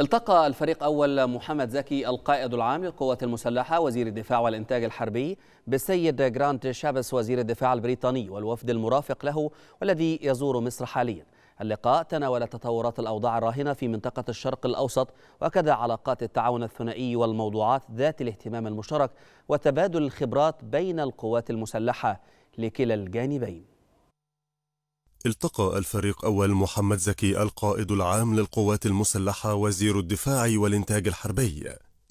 التقى الفريق أول محمد زكي القائد العام للقوات المسلحة وزير الدفاع والإنتاج الحربي بالسيد جرانت شابس وزير الدفاع البريطاني والوفد المرافق له والذي يزور مصر حاليا اللقاء تناول تطورات الأوضاع الراهنة في منطقة الشرق الأوسط وكذا علاقات التعاون الثنائي والموضوعات ذات الاهتمام المشترك وتبادل الخبرات بين القوات المسلحة لكلا الجانبين التقى الفريق أول محمد زكي القائد العام للقوات المسلحة وزير الدفاع والإنتاج الحربي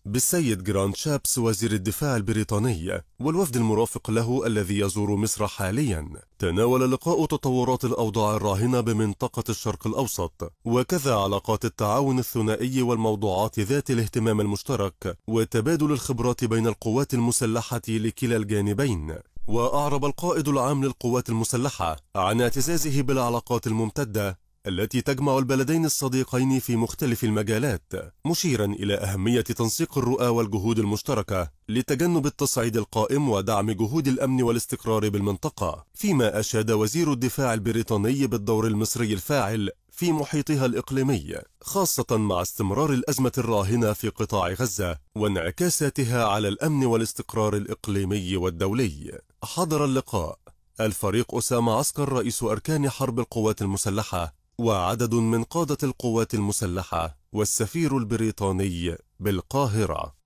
بالسيد جراند شابس وزير الدفاع البريطاني والوفد المرافق له الذي يزور مصر حاليا تناول اللقاء تطورات الأوضاع الراهنة بمنطقة الشرق الأوسط وكذا علاقات التعاون الثنائي والموضوعات ذات الاهتمام المشترك وتبادل الخبرات بين القوات المسلحة لكلا الجانبين وأعرب القائد العام للقوات المسلحة عن اعتزازه بالعلاقات الممتدة التي تجمع البلدين الصديقين في مختلف المجالات مشيرا إلى أهمية تنسيق الرؤى والجهود المشتركة لتجنب التصعيد القائم ودعم جهود الأمن والاستقرار بالمنطقة فيما أشاد وزير الدفاع البريطاني بالدور المصري الفاعل في محيطها الإقليمي خاصة مع استمرار الأزمة الراهنة في قطاع غزة وانعكاساتها على الأمن والاستقرار الإقليمي والدولي حضر اللقاء الفريق أسامة عسكر رئيس أركان حرب القوات المسلحة وعدد من قادة القوات المسلحة والسفير البريطاني بالقاهرة